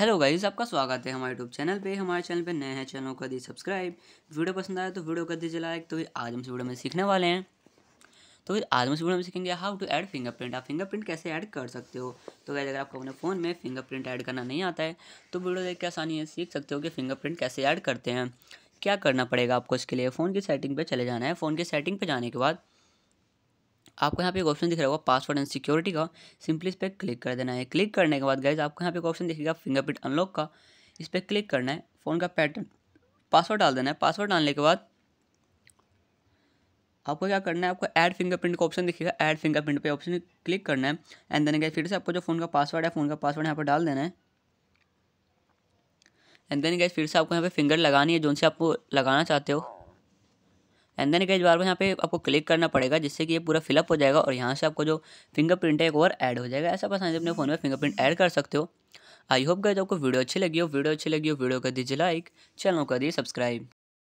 hello guys आपका स्वागत है हमारे यूट्यूब चैनल पे हमारे चैनल पे नए हैं चैनल कर दी सब्सक्राइब वीडियो पसंद आया तो वीडियो कर दीजिए लाइक तो आज हम इस वीडियो में सीखने वाले हैं तो फिर आज हम इस वीडियो में सीखेंगे हाउ टू ऐड फिंगरप्रिंट आप फिंगरप्रिंट कैसे ऐड कर सकते हो तो गाइज अगर आपको अपने फ़ोन में फिंगरप्रिंट ऐड करना नहीं आता है तो वीडियो देख के आसानी है सीख सकते हो कि फिंगरप्रिंट कैसे ऐड करते हैं क्या करना पड़ेगा आपको इसके लिए फ़ोन की सेटिंग पर चले जाना है फ़ोन की सेटिंग पर जाने के बाद आपको यहाँ पे एक ऑप्शन दिख रहा होगा पासवर्ड एंड सिक्योरिटी का सिंपली इस पर क्लिक कर देना है क्लिक करने के बाद गाइज आपको यहाँ पे एक ऑप्शन दिखेगा फिंगरप्रिंट अनलॉक का इस पर क्लिक करना है फ़ोन का पैटर्न पासवर्ड डाल देना है पासवर्ड डालने के बाद आपको क्या करना है आपको ऐड फिंगरप्रिंट का ऑप्शन दिखेगा ऐड फिंगरप्रिंट पे ऑप्शन क्लिक करना है एंड देन गए फिर से आपको जो फ़ोन का पासवर्ड है फ़ोन का पासवर्ड यहाँ पर डाल देना है एंड देन गए फिर से आपको यहाँ पे फिंगर लगानी है जो आपको लगाना चाहते हो एंड देन गैज बार बार यहाँ पे आपको क्लिक करना पड़ेगा जिससे कि ये पूरा फिलअप हो जाएगा और यहाँ से आपको जो फिंगरप्रिंट है एक और ऐड हो जाएगा ऐसा पसंद से अपने फ़ोन में फिंगरप्रिंट ऐड कर सकते हो आई होप गैज आपको वीडियो अच्छी लगी हो वीडियो अच्छी लगी हो वीडियो कर दीजिए लाइक चैनल कर दिए सब्सक्राइब